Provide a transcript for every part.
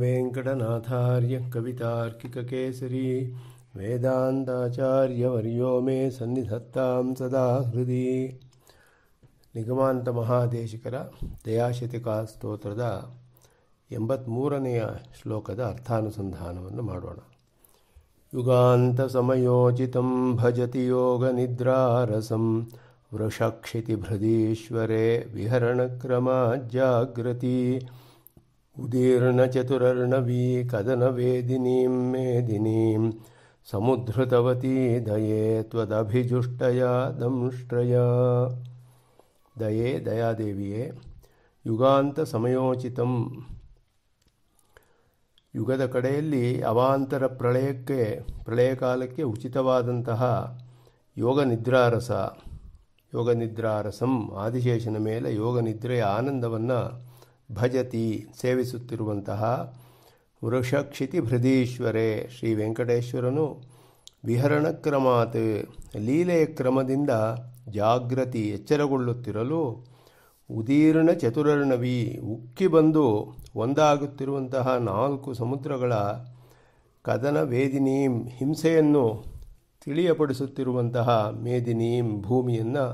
ವೆಂಕಟನಾಥಾರ್ಯ ಕವಿತಾರ್ಕಿಕ ಕೇಸರಿ ವೇದಾಂತಾಚಾರ್ಯವರ್ಯೋ ಮೇ ಸನ್ನಿಧತ್ತಾಂ ಸದಾ ಹೃದಿ ನಿಗಮಾಂತ ಮಹಾದೇಶಿಕರ ದಯಾಶತಿಕಾ ಸ್ತೋತ್ರದ ಎಂಬತ್ಮೂರನೆಯ ಶ್ಲೋಕದ ಅರ್ಥಾನುಸಂಧಾನವನ್ನು ಮಾಡೋಣ ಯುಗಾಂತ ಸಮಯೋಚಿತಂ ಭಜತಿ ಯೋಗ ನಿದ್ರಾರಸಂ ವೃಷಕ್ಷಿತಿ ವಿಹರಣ ವಿಹರಣಕ್ರಮ ಜಾಗೃತಿ ಕದನ कदनवेदिनीं मेदिनीं समुद्धृतवती दये त्वदभिजुष्टया दंष्ट्रया दये ದಯಾದೇವಿಯೇ ಯುಗಾಂತ ಸಮಯೋಚಿತಂ ಯುಗದ ಕಡೆಯಲ್ಲಿ ಅವಾಂತರ ಪ್ರಳಯಕ್ಕೆ ಪ್ರಳಯ ಕಾಲಕ್ಕೆ ಉಚಿತವಾದಂತಹ ಯೋಗ ನಿದ್ರಾರಸ ಯೋಗ ನಿದ್ರಾರಸಂ ಆದಿಶೇಷನ ಮೇಲೆ ಯೋಗ ನಿದ್ರೆಯ ಆನಂದವನ್ನು ಭಜತಿ ಸೇವಿಸುತ್ತಿರುವಂತಹ ವೃಷಕ್ಷಿತಿ ಹೃದೀಶ್ವರೇ ಶ್ರೀ ವೆಂಕಟೇಶ್ವರನು ವಿಹರಣ ಕ್ರಮಾತ್ ಲೀಲೆಯ ಕ್ರಮದಿಂದ ಜಾಗೃತಿ ಎಚ್ಚರಗೊಳ್ಳುತ್ತಿರಲು ಉದೀರ್ಣ ಚತುರರ್ಣವಿ ಉಕ್ಕಿ ಬಂದು ಒಂದಾಗುತ್ತಿರುವಂತಹ ನಾಲ್ಕು ಸಮುದ್ರಗಳ ಕದನ ವೇದಿನೀಂ ಹಿಂಸೆಯನ್ನು ತಿಳಿಯಪಡಿಸುತ್ತಿರುವಂತಹ ಮೇದಿನೀಂ ಭೂಮಿಯನ್ನು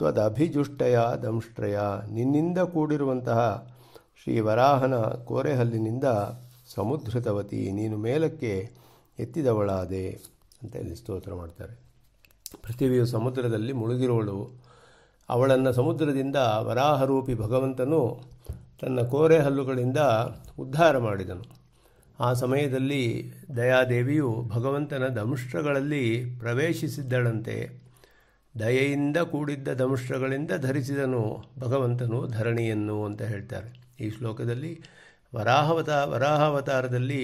ತ್ವದಭಿಜುಷ್ಟಯ ದಂಷ್ಟ್ರಯ ನಿನ್ನಿಂದ ಕೂಡಿರುವಂತಹ ಶ್ರೀ ವರಾಹನ ಕೋರೆಹಲ್ಲಿನಿಂದ ಸಮುದ್ರತವತಿ ನೀನು ಮೇಲಕ್ಕೆ ಎತ್ತಿದವಳಾದೆ ಅಂತ ಇಲ್ಲಿ ಸ್ತೋತ್ರ ಮಾಡ್ತಾರೆ ಪೃಥ್ವಿಯು ಸಮುದ್ರದಲ್ಲಿ ಮುಳುಗಿರೋಳು ಅವಳನ್ನು ಸಮುದ್ರದಿಂದ ವರಾಹರೂಪಿ ಭಗವಂತನು ತನ್ನ ಕೋರೆಹಲ್ಲುಗಳಿಂದ ಉದ್ಧಾರ ಮಾಡಿದನು ಆ ಸಮಯದಲ್ಲಿ ದಯಾದೇವಿಯು ಭಗವಂತನ ಧನುಷ್ಟ್ರಗಳಲ್ಲಿ ಪ್ರವೇಶಿಸಿದ್ದಳಂತೆ ದಯೆಯಿಂದ ಕೂಡಿದ್ದ ಧನುಷ್ಟ್ರಗಳಿಂದ ಧರಿಸಿದನು ಭಗವಂತನು ಧರಣಿಯನ್ನು ಅಂತ ಹೇಳ್ತಾರೆ ಈ ಶ್ಲೋಕದಲ್ಲಿ ವರಾಹವತ ವರಾಹವತಾರದಲ್ಲಿ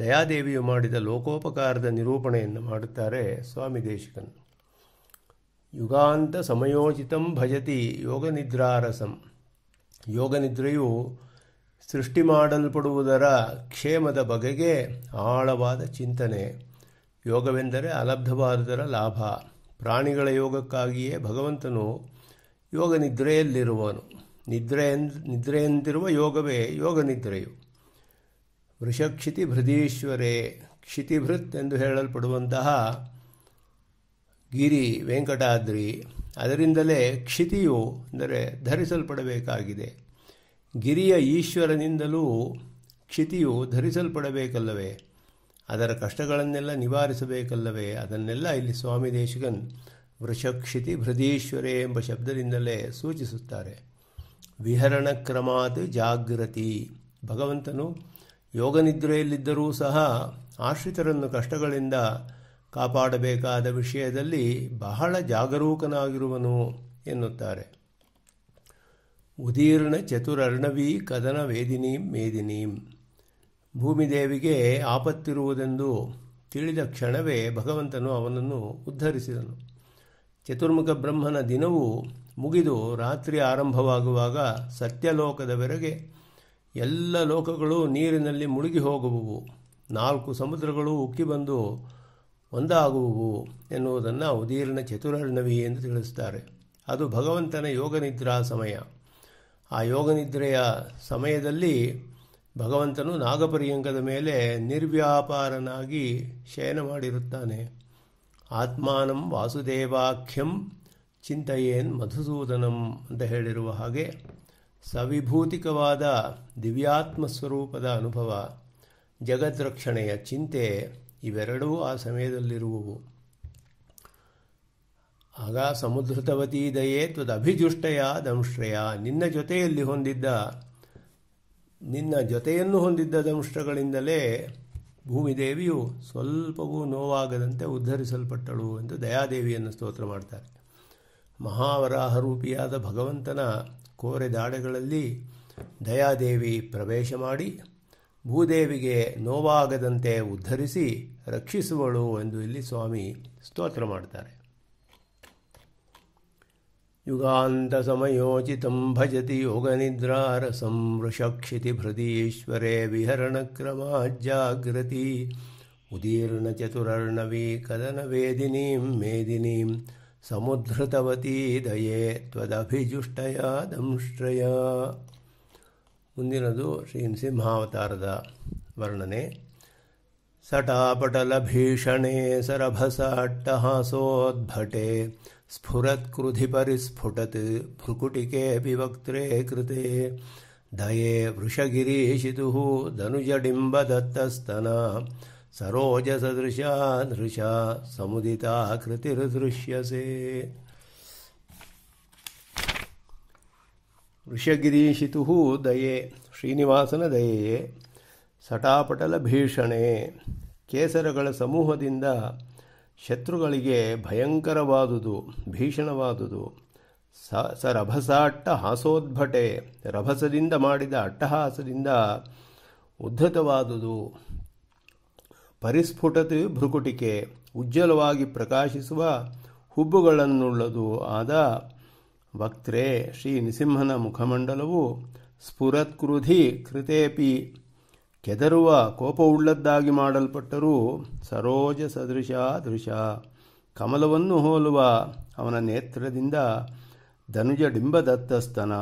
ದಯಾದೇವಿಯು ಮಾಡಿದ ಲೋಕೋಪಕಾರದ ನಿರೂಪಣೆಯನ್ನು ಮಾಡುತ್ತಾರೆ ಸ್ವಾಮಿ ದೇಶಿಕನ್ ಯುಗಾಂತ ಸಮಯೋಚಿತಂ ಭಜತಿ ಯೋಗನಿದ್ರಾರಸಂ ಯೋಗನಿದ್ರೆಯು ಸೃಷ್ಟಿ ಮಾಡಲ್ಪಡುವುದರ ಕ್ಷೇಮದ ಬಗೆಗೆ ಆಳವಾದ ಚಿಂತನೆ ಯೋಗವೆಂದರೆ ಅಲಬ್ಧವಾದುದರ ಲಾಭ ಪ್ರಾಣಿಗಳ ಯೋಗಕ್ಕಾಗಿಯೇ ಭಗವಂತನು ಯೋಗನಿದ್ರೆಯಲ್ಲಿರುವನು ನಿದ್ರೆ ನಿದ್ರೆಯಂತಿರುವ ಯೋಗವೇ ಯೋಗ ನಿದ್ರೆಯು ವೃಷಕ್ಷಿತಿ ಭೃದೀಶ್ವರೇ ಕ್ಷಿತಿಭೃತ್ ಎಂದು ಹೇಳಲ್ಪಡುವಂತಹ ಗಿರಿ ವೆಂಕಟಾದ್ರಿ ಅದರಿಂದಲೇ ಕ್ಷಿತಿಯು ಅಂದರೆ ಧರಿಸಲ್ಪಡಬೇಕಾಗಿದೆ ಗಿರಿಯ ಈಶ್ವರನಿಂದಲೂ ಕ್ಷಿತಿಯು ಧರಿಸಲ್ಪಡಬೇಕಲ್ಲವೇ ಅದರ ಕಷ್ಟಗಳನ್ನೆಲ್ಲ ನಿವಾರಿಸಬೇಕಲ್ಲವೇ ಅದನ್ನೆಲ್ಲ ಇಲ್ಲಿ ಸ್ವಾಮಿ ದೇಶಿಗನ್ ವೃಷಕ್ಷಿತಿ ಭೃದೀಶ್ವರೇ ಎಂಬ ಶಬ್ದದಿಂದಲೇ ಸೂಚಿಸುತ್ತಾರೆ ವಿಹರಣ ಕ್ರಮಾತ್ ಜಾಗೃತಿ ಭಗವಂತನು ಯೋಗನಿದ್ರೆಯಲ್ಲಿದ್ದರೂ ಸಹ ಆಶ್ರಿತರನ್ನು ಕಷ್ಟಗಳಿಂದ ಕಾಪಾಡಬೇಕಾದ ವಿಷಯದಲ್ಲಿ ಬಹಳ ಜಾಗರೂಕನಾಗಿರುವನು ಎನ್ನುತ್ತಾರೆ ಉದೀರ್ಣ ಚತುರರ್ಣವಿ ಕದನ ವೇದಿನೀಂ ಮೇದಿನೀಂ ಭೂಮಿದೇವಿಗೆ ಆಪತ್ತಿರುವುದೆಂದು ತಿಳಿದ ಕ್ಷಣವೇ ಭಗವಂತನು ಅವನನ್ನು ಉದ್ಧರಿಸಿದನು ಚತುರ್ಮುಖ ಬ್ರಹ್ಮನ ದಿನವು ಮುಗಿದು ರಾತ್ರಿ ಆರಂಭವಾಗುವಾಗ ಸತ್ಯಲೋಕದವರೆಗೆ ಎಲ್ಲ ಲೋಕಗಳು ನೀರಿನಲ್ಲಿ ಮುಳುಗಿ ಹೋಗುವುವು ನಾಲ್ಕು ಸಮುದ್ರಗಳು ಉಕ್ಕಿ ಬಂದು ಒಂದಾಗುವುವು ಎನ್ನುವುದನ್ನು ಉದೀರ್ಣ ಚತುರರ್ಣವಿ ಎಂದು ತಿಳಿಸ್ತಾರೆ ಅದು ಭಗವಂತನ ಯೋಗನಿದ್ರಾ ಸಮಯ ಆ ಯೋಗನಿದ್ರೆಯ ಸಮಯದಲ್ಲಿ ಭಗವಂತನು ನಾಗಪರ್ಯಂಕದ ಮೇಲೆ ನಿರ್ವ್ಯಾಪಾರನಾಗಿ ಶಯನ ಮಾಡಿರುತ್ತಾನೆ ಆತ್ಮಾನಂ ವಾಸುದೇವಾಖ್ಯಂ ಚಿಂತೆಯೇನ್ ಮಧುಸೂದನಂ ಅಂತ ಹೇಳಿರುವ ಹಾಗೆ ಸವಿಭೂತಿಕವಾದ ದಿವ್ಯಾತ್ಮ ಸ್ವರೂಪದ ಅನುಭವ ಜಗದ್ರಕ್ಷಣೆಯ ಚಿಂತೆ ಇವೆರಡೂ ಆ ಸಮಯದಲ್ಲಿರುವವು ಆಗ ಸಮುದ್ರತವತಿ ದಯೇ ತ್ವದಭಿಜುಷ್ಟಯ ದಂಶ್ರಯ ನಿನ್ನ ಜೊತೆಯಲ್ಲಿ ಹೊಂದಿದ್ದ ನಿನ್ನ ಜೊತೆಯನ್ನು ಹೊಂದಿದ್ದ ದಂಶ್ರಗಳಿಂದಲೇ ಭೂಮಿದೇವಿಯು ಸ್ವಲ್ಪವೂ ನೋವಾಗದಂತೆ ಉದ್ಧರಿಸಲ್ಪಟ್ಟಳು ಎಂದು ದಯಾದೇವಿಯನ್ನು ಸ್ತೋತ್ರ ಮಾಡ್ತಾರೆ ಮಹಾವರಾಹರೂಪಿಯಾದ ಭಗವಂತನ ಕೋರೆದಾಡೆಗಳಲ್ಲಿ ದಯಾದೇವಿ ಪ್ರವೇಶ ಮಾಡಿ ಭೂದೇವಿಗೆ ನೋವಾಗದಂತೆ ಉದ್ಧರಿಸಿ ರಕ್ಷಿಸುವಳು ಎಂದು ಇಲ್ಲಿ ಸ್ವಾಮಿ ಸ್ತೋತ್ರ ಮಾಡ್ತಾರೆ ಯುಗಾಂತ ಸಮಯೋಚಿತ ಭಜತಿ ಯೋಗ ನಿದ್ರಾರ ವಿಹರಣ ಕ್ರಮ ಜಾಗ್ರತಿ ಉದೀರ್ಣ ಚತುರರ್ಣವೀ ಕದನ ವೇದಿನೀಂ ಮೇದಿನೀಂ ಸಮುದ್ಧೃತವತೀದಯೇ ತ್ವದಭಿಜುಷ್ಟಯ ದಂಶ್ರಯ ಮುಂದಿನದು ಶ್ರೀ ನೃಸಿಂಹಾವತಾರದ ವರ್ಣನೆ ಸಟಾಪಟಲಭೀಷಣೆ ಸರಭಸಾಟ್ಟಹಾಸೋದ್ಭಟೆ ಪರಿಸ್ಫುಟತ್ ಭ್ರುಕುಟಿಕೆऽपि वक्त्रे ಕೃತೆ दये वृषगिरीशितुः ಧನುಜಡಿಂಬದತ್ತಸ್ತನ ಸರೋಜ ನೃಶ ಸಮುದಿತ समुदिताकृतिर्दृश्यसे ಋಷಗಿರೀಶಿತು ದಯೆ ಶ್ರೀನಿವಾಸನ ದಯೆಯೇ ಸಟಾಪಟಲ ಭೀಷಣೆ ಕೇಸರಗಳ ಸಮೂಹದಿಂದ ಶತ್ರುಗಳಿಗೆ ಭಯಂಕರವಾದುದು ಭೀಷಣವಾದುದು ಸ ಸ ಹಾಸೋದ್ಭಟೆ ರಭಸದಿಂದ ಮಾಡಿದ ಅಟ್ಟಹಾಸದಿಂದ ಉದ್ಧತವಾದುದು ಪರಿಸ್ಫುಟತೆಯು ಭ್ರುಕುಟಿಕೆ ಉಜ್ವಲವಾಗಿ ಪ್ರಕಾಶಿಸುವ ಹುಬ್ಬುಗಳನ್ನುಳ್ಳದು ಆದ ವಕ್ತ್ರೆ ಶ್ರೀ ನೃಸಿಂಹನ ಮುಖಮಂಡಲವು ಸ್ಫುರತ್ಕೃಧಿ ಕೃತೇಪಿ ಕೆದರುವ ಕೋಪವುಳ್ಳದ್ದಾಗಿ ಮಾಡಲ್ಪಟ್ಟರೂ ಸರೋಜ ಸದೃಶ ದೃಶ ಕಮಲವನ್ನು ಹೋಲುವ ಅವನ ನೇತ್ರದಿಂದ ಧನುಜ ಡಿಂಬದತ್ತ ಸ್ತನ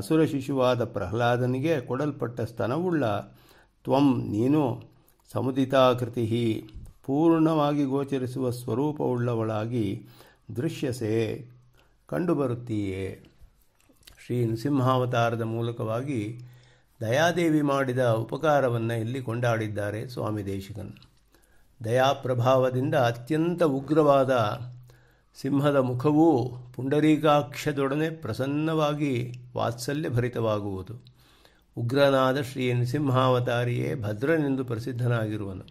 ಅಸುರ ಶಿಶುವಾದ ಪ್ರಹ್ಲಾದನಿಗೆ ಕೊಡಲ್ಪಟ್ಟ ಸ್ತನವುಳ್ಳ ತ್ವಂ ನೀನು ಸಮುದಿತಾಕೃತಿ ಪೂರ್ಣವಾಗಿ ಗೋಚರಿಸುವ ಸ್ವರೂಪವುಳ್ಳವಳಾಗಿ ದೃಶ್ಯಸೆ ಕಂಡುಬರುತ್ತೀಯೇ ಶ್ರೀ ನೃಸಿಂಹಾವತಾರದ ಮೂಲಕವಾಗಿ ದಯಾದೇವಿ ಮಾಡಿದ ಉಪಕಾರವನ್ನು ಇಲ್ಲಿ ಕೊಂಡಾಡಿದ್ದಾರೆ ಸ್ವಾಮಿ ದೇಶಿಕನ್ ದಯಾಪ್ರಭಾವದಿಂದ ಅತ್ಯಂತ ಉಗ್ರವಾದ ಸಿಂಹದ ಮುಖವೂ ಪುಂಡರೀಕಾಕ್ಷದೊಡನೆ ಪ್ರಸನ್ನವಾಗಿ ವಾತ್ಸಲ್ಯ ಭರಿತವಾಗುವುದು ಉಗ್ರನಾದ ಶ್ರೀ ನೃಸಿಂಹಾವತಾರಿಯೇ ಭದ್ರನೆಂದು ಪ್ರಸಿದ್ಧನಾಗಿರುವನು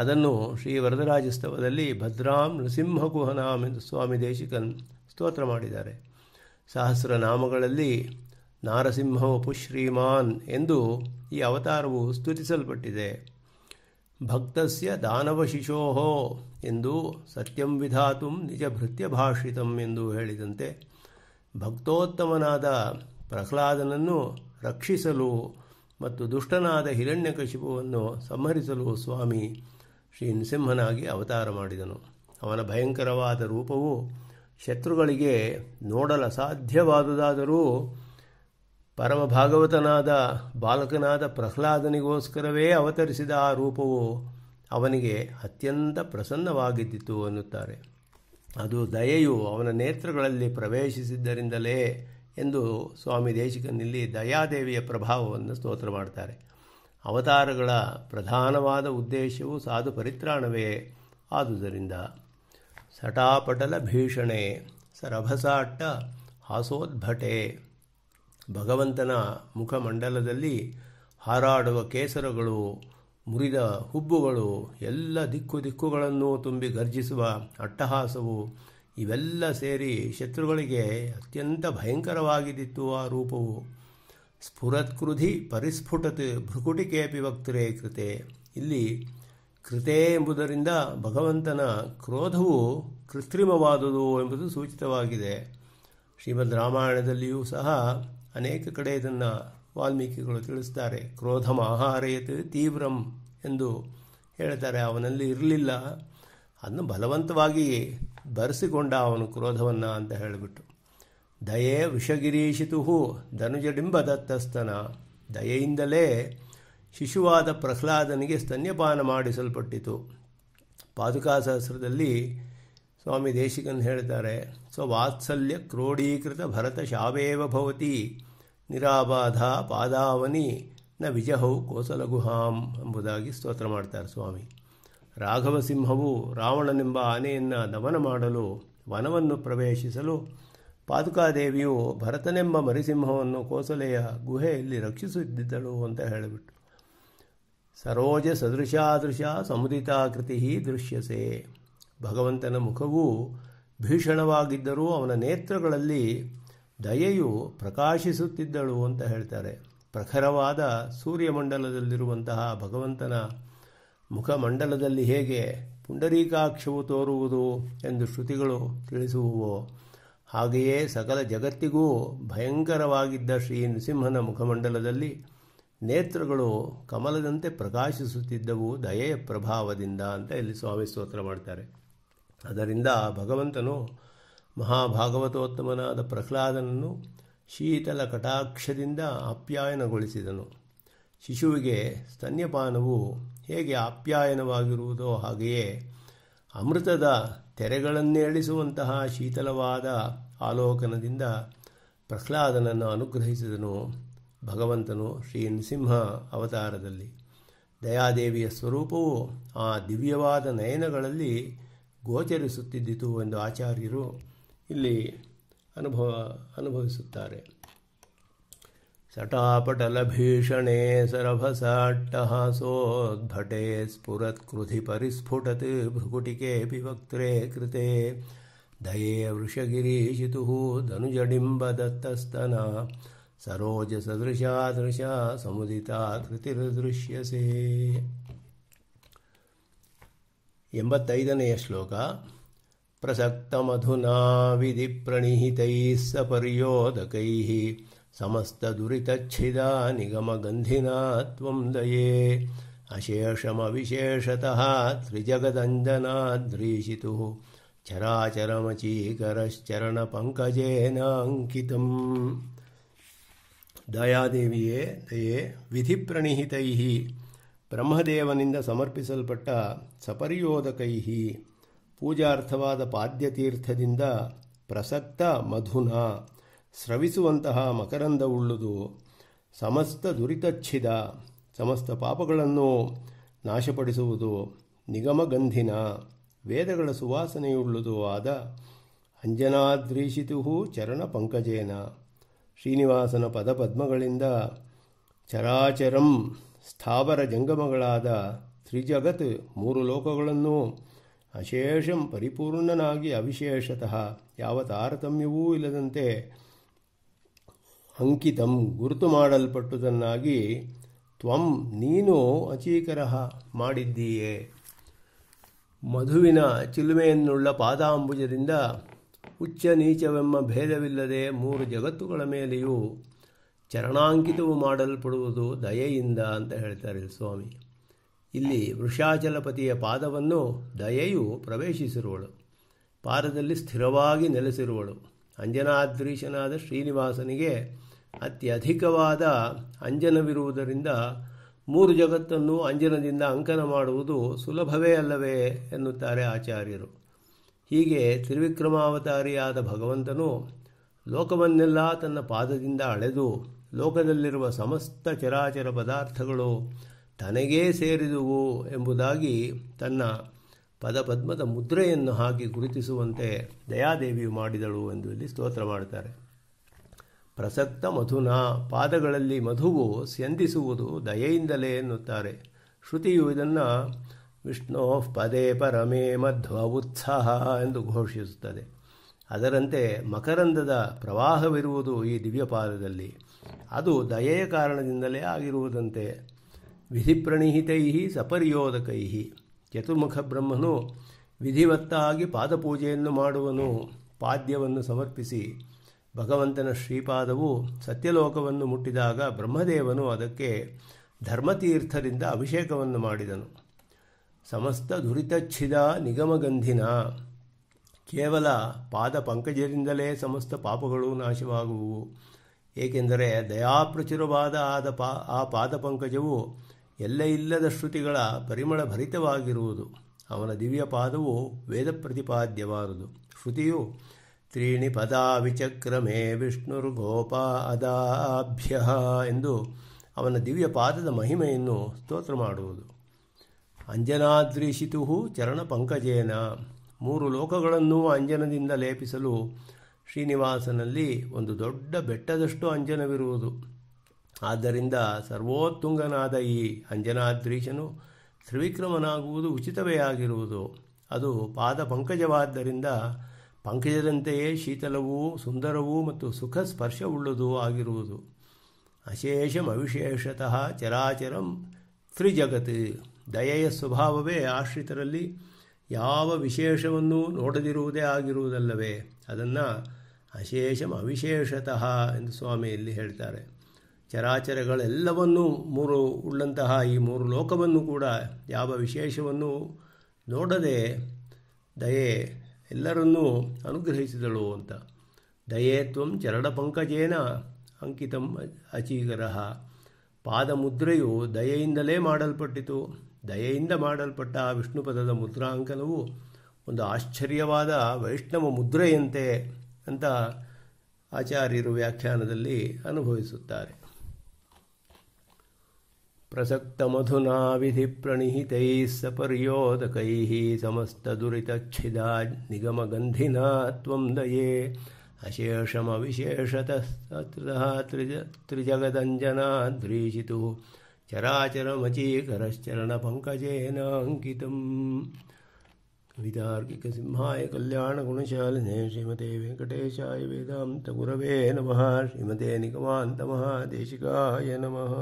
ಅದನ್ನು ಶ್ರೀ ವರದರಾಜಸ್ತವದಲ್ಲಿ ಭದ್ರಾಂ ನೃಸಿಂಹಗುಹನಾಂ ಎಂದು ಸ್ವಾಮಿ ದೇಶಿಕನ್ ಸ್ತೋತ್ರ ಮಾಡಿದ್ದಾರೆ ಸಹಸ್ರನಾಮಗಳಲ್ಲಿ ನಾರಸಿಂಹೋ ಶ್ರೀಮಾನ್ ಎಂದು ಈ ಅವತಾರವು ಸ್ತುತಿಸಲ್ಪಟ್ಟಿದೆ ಭಕ್ತಸ್ಯ ಶಿಶೋಹೋ ಎಂದು ಸತ್ಯಂ ವಿಧಾತು ನಿಜ ಭೃತ್ಯ ಭಾಷಿತಂ ಎಂದು ಹೇಳಿದಂತೆ ಭಕ್ತೋತ್ತಮನಾದ ಪ್ರಹ್ಲಾದನನ್ನು ರಕ್ಷಿಸಲು ಮತ್ತು ದುಷ್ಟನಾದ ಹಿರಣ್ಯಕಶಿಪುವನ್ನು ಸಂಹರಿಸಲು ಸ್ವಾಮಿ ಶ್ರೀ ನೃಸಿಂಹನಾಗಿ ಅವತಾರ ಮಾಡಿದನು ಅವನ ಭಯಂಕರವಾದ ರೂಪವು ಶತ್ರುಗಳಿಗೆ ನೋಡಲು ಸಾಧ್ಯವಾದುದಾದರೂ ಪರಮ ಭಾಗವತನಾದ ಬಾಲಕನಾದ ಪ್ರಹ್ಲಾದನಿಗೋಸ್ಕರವೇ ಅವತರಿಸಿದ ಆ ರೂಪವು ಅವನಿಗೆ ಅತ್ಯಂತ ಪ್ರಸನ್ನವಾಗಿದ್ದಿತು ಅನ್ನುತ್ತಾರೆ ಅದು ದಯೆಯು ಅವನ ನೇತ್ರಗಳಲ್ಲಿ ಪ್ರವೇಶಿಸಿದ್ದರಿಂದಲೇ ಎಂದು ಸ್ವಾಮಿ ದೇಶಿಕನಲ್ಲಿ ದಯಾದೇವಿಯ ಪ್ರಭಾವವನ್ನು ಸ್ತೋತ್ರ ಮಾಡ್ತಾರೆ ಅವತಾರಗಳ ಪ್ರಧಾನವಾದ ಉದ್ದೇಶವು ಸಾಧು ಪರಿತ್ರಾಣವೇ ಆದುದರಿಂದ ಸಟಾಪಟಲ ಭೀಷಣೆ ಸರಭಸಾಟ್ಟ ಹಾಸೋದ್ಭಟೆ ಭಗವಂತನ ಮುಖಮಂಡಲದಲ್ಲಿ ಹಾರಾಡುವ ಕೇಸರಗಳು ಮುರಿದ ಹುಬ್ಬುಗಳು ಎಲ್ಲ ದಿಕ್ಕು ದಿಕ್ಕುಗಳನ್ನು ತುಂಬಿ ಗರ್ಜಿಸುವ ಅಟ್ಟಹಾಸವು ಇವೆಲ್ಲ ಸೇರಿ ಶತ್ರುಗಳಿಗೆ ಅತ್ಯಂತ ಭಯಂಕರವಾಗಿದ್ದಿತ್ತು ಆ ರೂಪವು ಸ್ಫುರತ್ಕೃಧಿ ಪರಿಸ್ಫುಟತ್ ಭ್ರುಕುಟಿಕೇಪಿ ವಕ್ತರೇ ಕೃತೆ ಇಲ್ಲಿ ಕೃತೆ ಎಂಬುದರಿಂದ ಭಗವಂತನ ಕ್ರೋಧವು ಕೃತ್ರಿಮವಾದುದು ಎಂಬುದು ಸೂಚಿತವಾಗಿದೆ ಶ್ರೀಮದ್ ರಾಮಾಯಣದಲ್ಲಿಯೂ ಸಹ ಅನೇಕ ಕಡೆ ಇದನ್ನು ವಾಲ್ಮೀಕಿಗಳು ತಿಳಿಸ್ತಾರೆ ಕ್ರೋಧಮ ಆಹಾರಯತ್ ತೀವ್ರಂ ಎಂದು ಹೇಳ್ತಾರೆ ಅವನಲ್ಲಿ ಇರಲಿಲ್ಲ ಅದನ್ನು ಬಲವಂತವಾಗಿ ಬರೆಸಿಕೊಂಡ ಅವನು ಕ್ರೋಧವನ್ನು ಅಂತ ಹೇಳಿಬಿಟ್ಟು ದಯೆ ವಿಷಗಿರೀಶಿತು ಧನುಜಡಿಂಬ ದತ್ತಸ್ತನ ದಯೆಯಿಂದಲೇ ಶಿಶುವಾದ ಪ್ರಹ್ಲಾದನಿಗೆ ಸ್ತನ್ಯಪಾನ ಮಾಡಿಸಲ್ಪಟ್ಟಿತು ಪಾದುಕಾಸಹಸ್ರದಲ್ಲಿ ಸ್ವಾಮಿ ದೇಶಿಕನ್ ಹೇಳ್ತಾರೆ ವಾತ್ಸಲ್ಯ ಕ್ರೋಢೀಕೃತ ಭರತ ಶಾವೇವ ಭವತಿ ನಿರಾಬಾಧ ಪಾದಾವನಿ ನ ವಿಜಹೌ ಕೋಸಲಗುಹಾಂ ಎಂಬುದಾಗಿ ಸ್ತೋತ್ರ ಮಾಡ್ತಾರೆ ಸ್ವಾಮಿ ರಾಘವಸಿಂಹವು ರಾವಣನೆಂಬ ಆನೆಯನ್ನು ದಮನ ಮಾಡಲು ವನವನ್ನು ಪ್ರವೇಶಿಸಲು ಪಾದುಕಾದೇವಿಯು ಭರತನೆಂಬ ಮರಿಸಿಂಹವನ್ನು ಕೋಸಲೆಯ ಗುಹೆಯಲ್ಲಿ ರಕ್ಷಿಸುತ್ತಿದ್ದಳು ಅಂತ ಹೇಳಿಬಿಟ್ಟು ಸರೋಜ ಸದೃಶಾದೃಶ ಸಮುದಿತಾಕೃತಿ ದೃಶ್ಯಸೆ ಭಗವಂತನ ಮುಖವು ಭೀಷಣವಾಗಿದ್ದರೂ ಅವನ ನೇತ್ರಗಳಲ್ಲಿ ದಯೆಯು ಪ್ರಕಾಶಿಸುತ್ತಿದ್ದಳು ಅಂತ ಹೇಳ್ತಾರೆ ಪ್ರಖರವಾದ ಸೂರ್ಯಮಂಡಲದಲ್ಲಿರುವಂತಹ ಭಗವಂತನ ಮುಖಮಂಡಲದಲ್ಲಿ ಹೇಗೆ ಪುಂಡರೀಕಾಕ್ಷವು ತೋರುವುದು ಎಂದು ಶ್ರುತಿಗಳು ತಿಳಿಸುವುವು ಹಾಗೆಯೇ ಸಕಲ ಜಗತ್ತಿಗೂ ಭಯಂಕರವಾಗಿದ್ದ ಶ್ರೀ ನೃಸಿಂಹನ ಮುಖಮಂಡಲದಲ್ಲಿ ನೇತ್ರಗಳು ಕಮಲದಂತೆ ಪ್ರಕಾಶಿಸುತ್ತಿದ್ದವು ದಯೆಯ ಪ್ರಭಾವದಿಂದ ಅಂತ ಇಲ್ಲಿ ಸ್ವಾಮಿ ಸ್ತೋತ್ರ ಮಾಡ್ತಾರೆ ಅದರಿಂದ ಭಗವಂತನು ಮಹಾಭಾಗವತೋತ್ತಮನಾದ ಪ್ರಹ್ಲಾದನನ್ನು ಶೀತಲ ಕಟಾಕ್ಷದಿಂದ ಅಪ್ಯಾಯನಗೊಳಿಸಿದನು ಶಿಶುವಿಗೆ ಸ್ತನ್ಯಪಾನವು ಹೇಗೆ ಆಪ್ಯಾಯನವಾಗಿರುವುದೋ ಹಾಗೆಯೇ ಅಮೃತದ ತೆರೆಗಳನ್ನೇಳಿಸುವಂತಹ ಶೀತಲವಾದ ಆಲೋಕನದಿಂದ ಪ್ರಹ್ಲಾದನನ್ನು ಅನುಗ್ರಹಿಸಿದನು ಭಗವಂತನು ಶ್ರೀ ನೃಸಿಂಹ ಅವತಾರದಲ್ಲಿ ದಯಾದೇವಿಯ ಸ್ವರೂಪವು ಆ ದಿವ್ಯವಾದ ನಯನಗಳಲ್ಲಿ ಗೋಚರಿಸುತ್ತಿದ್ದಿತು ಎಂದು ಆಚಾರ್ಯರು ಇಲ್ಲಿ ಅನುಭವ ಅನುಭವಿಸುತ್ತಾರೆ सटापटलभीषणे सरभसाट्टहासोद्भटे स्फुरत्कृधि परिस्फुटत् भ्रुकुटिकेऽपि वक्त्रे कृते दये वृषगिरीशितुः सरोजसदृशा दृशा समुदिता कृतिर्दृश्यसेदने श्लोक प्रसक्तमधुना विधिप्रणिहितैः सपर्योदकैः समस्तदुरितच्छिदा निगमगन्धिना ತ್ವಂ दये ಅಶೇಷಮವಿಶೇಷತಃ त्रिजगदञ्जनाद्रीशितुः ಚರಾಚರಮಚೀಕರಶ್ಚರಣಪಂಕಜೇನಾಂಕಿತಂ ದಯಾದೇವಿಯೇ ವಿಧಿ ಪ್ರಣಿಹಿತೈ ಬ್ರಹ್ಮದೇವನಿಂದ ಸಮರ್ಪಿಸಲ್ಪಟ್ಟ ಸಪರ್ಯೋದಕೈ ಪೂಜಾರ್ಥವಾದ ಪಾದ್ಯತೀರ್ಥದಿಂದ ಪ್ರಸಕ್ತ ಮಧುನಾ ಸ್ರವಿಸುವಂತಹ ಮಕರಂದವುಳ್ಳುದು ಸಮಸ್ತ ದುರಿತಚ್ಛಿದ ಸಮಸ್ತ ಪಾಪಗಳನ್ನು ನಾಶಪಡಿಸುವುದು ನಿಗಮಗಂಧಿನ ವೇದಗಳ ಸುವಾಸನೆಯುಳ್ಳುದು ಆದ ಅಂಜನಾದ್ರೀಷಿತು ಚರಣ ಪಂಕಜೇನ ಶ್ರೀನಿವಾಸನ ಪದಪದ್ಮಗಳಿಂದ ಚರಾಚರಂ ಸ್ಥಾವರ ಜಂಗಮಗಳಾದ ತ್ರಿಜಗತ್ ಮೂರು ಲೋಕಗಳನ್ನು ಅಶೇಷಂ ಪರಿಪೂರ್ಣನಾಗಿ ಅವಿಶೇಷತಃ ಯಾವ ತಾರತಮ್ಯವೂ ಇಲ್ಲದಂತೆ ಅಂಕಿತಂ ಗುರುತು ಮಾಡಲ್ಪಟ್ಟುದನ್ನಾಗಿ ತ್ವಂ ನೀನು ಅಚೀಕರಹ ಮಾಡಿದ್ದೀಯೆ ಮಧುವಿನ ಚಿಲುಮೆಯನ್ನುಳ್ಳ ಪಾದಾಂಬುಜದಿಂದ ಉಚ್ಚ ನೀಚವೆಂಬ ಭೇದವಿಲ್ಲದೆ ಮೂರು ಜಗತ್ತುಗಳ ಮೇಲೆಯೂ ಚರಣಾಂಕಿತವು ಮಾಡಲ್ಪಡುವುದು ದಯೆಯಿಂದ ಅಂತ ಹೇಳ್ತಾರೆ ಸ್ವಾಮಿ ಇಲ್ಲಿ ವೃಷಾಚಲಪತಿಯ ಪಾದವನ್ನು ದಯೆಯು ಪ್ರವೇಶಿಸಿರುವಳು ಪಾದದಲ್ಲಿ ಸ್ಥಿರವಾಗಿ ನೆಲೆಸಿರುವಳು ಅಂಜನಾದ್ರೀಶನಾದ ಶ್ರೀನಿವಾಸನಿಗೆ ಅತ್ಯಧಿಕವಾದ ಅಂಜನವಿರುವುದರಿಂದ ಮೂರು ಜಗತ್ತನ್ನು ಅಂಜನದಿಂದ ಅಂಕನ ಮಾಡುವುದು ಸುಲಭವೇ ಅಲ್ಲವೇ ಎನ್ನುತ್ತಾರೆ ಆಚಾರ್ಯರು ಹೀಗೆ ತ್ರಿವಿಕ್ರಮಾವತಾರಿಯಾದ ಭಗವಂತನು ಲೋಕವನ್ನೆಲ್ಲ ತನ್ನ ಪಾದದಿಂದ ಅಳೆದು ಲೋಕದಲ್ಲಿರುವ ಸಮಸ್ತ ಚರಾಚರ ಪದಾರ್ಥಗಳು ತನಗೇ ಸೇರಿದುವು ಎಂಬುದಾಗಿ ತನ್ನ ಪದಪದ್ಮದ ಮುದ್ರೆಯನ್ನು ಹಾಕಿ ಗುರುತಿಸುವಂತೆ ದಯಾದೇವಿಯು ಮಾಡಿದಳು ಎಂದು ಇಲ್ಲಿ ಸ್ತೋತ್ರ ಮಾಡುತ್ತಾರೆ ಪ್ರಸಕ್ತ ಮಧುನ ಪಾದಗಳಲ್ಲಿ ಮಧುವು ಸ್ಯಂದಿಸುವುದು ದಯೆಯಿಂದಲೇ ಎನ್ನುತ್ತಾರೆ ಶ್ರುತಿಯು ಇದನ್ನು ವಿಷ್ಣು ಪದೇ ಪರಮೇ ಮಧ್ವ ಉತ್ಸಾಹ ಎಂದು ಘೋಷಿಸುತ್ತದೆ ಅದರಂತೆ ಮಕರಂದದ ಪ್ರವಾಹವಿರುವುದು ಈ ದಿವ್ಯಪಾದದಲ್ಲಿ ಅದು ದಯೆಯ ಕಾರಣದಿಂದಲೇ ಆಗಿರುವುದಂತೆ ವಿಧಿಪ್ರಣಿಹಿತೈ ಸಪರ್ಯೋದಕೈ ಚತುರ್ಮುಖ ಬ್ರಹ್ಮನು ವಿಧಿವತ್ತಾಗಿ ಪಾದಪೂಜೆಯನ್ನು ಮಾಡುವನು ಪಾದ್ಯವನ್ನು ಸಮರ್ಪಿಸಿ ಭಗವಂತನ ಶ್ರೀಪಾದವು ಸತ್ಯಲೋಕವನ್ನು ಮುಟ್ಟಿದಾಗ ಬ್ರಹ್ಮದೇವನು ಅದಕ್ಕೆ ಧರ್ಮತೀರ್ಥದಿಂದ ಅಭಿಷೇಕವನ್ನು ಮಾಡಿದನು ಸಮಸ್ತ ದುರಿತಚ್ಛಿದ ನಿಗಮಗಂಧಿನ ಕೇವಲ ಪಾದ ಪಂಕಜರಿಂದಲೇ ಸಮಸ್ತ ಪಾಪಗಳು ನಾಶವಾಗುವು ಏಕೆಂದರೆ ದಯಾಪ್ರಚುರವಾದ ಆದ ಪಾ ಆ ಎಲ್ಲ ಇಲ್ಲದ ಶ್ರುತಿಗಳ ಪರಿಮಳ ಭರಿತವಾಗಿರುವುದು ಅವನ ದಿವ್ಯ ಪಾದವು ವೇದ ಪ್ರತಿಪಾದ್ಯವಾದುದು ಶ್ರುತಿಯು ತ್ರೀಣಿ ಪದಾ ವಿಚಕ್ರಮೇ ಗೋಪಾ ಅದಾಭ್ಯ ಎಂದು ಅವನ ದಿವ್ಯ ಪಾದದ ಮಹಿಮೆಯನ್ನು ಸ್ತೋತ್ರ ಮಾಡುವುದು ಅಂಜನಾದ್ರಿಶಿತು ಚರಣ ಪಂಕಜೇನ ಮೂರು ಲೋಕಗಳನ್ನು ಅಂಜನದಿಂದ ಲೇಪಿಸಲು ಶ್ರೀನಿವಾಸನಲ್ಲಿ ಒಂದು ದೊಡ್ಡ ಬೆಟ್ಟದಷ್ಟು ಅಂಜನವಿರುವುದು ಆದ್ದರಿಂದ ಸರ್ವೋತ್ತುಂಗನಾದ ಈ ಅಂಜನಾದ್ರೀಶನು ತ್ರಿವಿಕ್ರಮನಾಗುವುದು ಉಚಿತವೇ ಆಗಿರುವುದು ಅದು ಪಾದ ಪಂಕಜವಾದ್ದರಿಂದ ಪಂಕಜದಂತೆಯೇ ಶೀತಲವೂ ಸುಂದರವೂ ಮತ್ತು ಸುಖ ಸ್ಪರ್ಶವುಳ್ಳದೂ ಆಗಿರುವುದು ಅಶೇಷಮವಿಶೇಷತಃ ಚರಾಚರಂ ತ್ರಿಜಗತ್ ದಯೆಯ ಸ್ವಭಾವವೇ ಆಶ್ರಿತರಲ್ಲಿ ಯಾವ ವಿಶೇಷವನ್ನೂ ನೋಡದಿರುವುದೇ ಆಗಿರುವುದಲ್ಲವೇ ಅದನ್ನು ಅಶೇಷಮ ಅವಿಶೇಷತಃ ಎಂದು ಸ್ವಾಮಿ ಇಲ್ಲಿ ಹೇಳ್ತಾರೆ ಚರಾಚರಗಳೆಲ್ಲವನ್ನೂ ಮೂರು ಉಳ್ಳಂತಹ ಈ ಮೂರು ಲೋಕವನ್ನು ಕೂಡ ಯಾವ ವಿಶೇಷವನ್ನು ನೋಡದೆ ದಯೆ ಎಲ್ಲರನ್ನೂ ಅನುಗ್ರಹಿಸಿದಳು ಅಂತ ದಯೇತ್ವಂ ತ್ವಂ ಚರಣ ಪಂಕಜೇನ ಅಂಕಿತಂ ಅಚೀಕರ ಪಾದಮುದ್ರೆಯು ದಯೆಯಿಂದಲೇ ಮಾಡಲ್ಪಟ್ಟಿತು ದಯೆಯಿಂದ ಮಾಡಲ್ಪಟ್ಟ ಆ ವಿಷ್ಣುಪದದ ಮುದ್ರಾಂಕನವು ಒಂದು ಆಶ್ಚರ್ಯವಾದ ವೈಷ್ಣವ ಮುದ್ರೆಯಂತೆ ಅಂತ ಆಚಾರ್ಯರು ವ್ಯಾಖ್ಯಾನದಲ್ಲಿ ಅನುಭವಿಸುತ್ತಾರೆ विधिप्रणिहितैः सपर्योदकैः समस्तदुरितच्छिदा निगमगन्धिना त्वं दये अशेषमविशेषतः त्रिज त्रिजगदञ्जनाद्रीशितुः चराचरमचीकरश्चरणपङ्कजेनाङ्कितम् वितार्किकसिंहाय कल्याणगुणशालिने श्रीमते वेङ्कटेशाय वेदान्तगुरवे नमः श्रीमते निगमान्तमहादेशिकाय नमः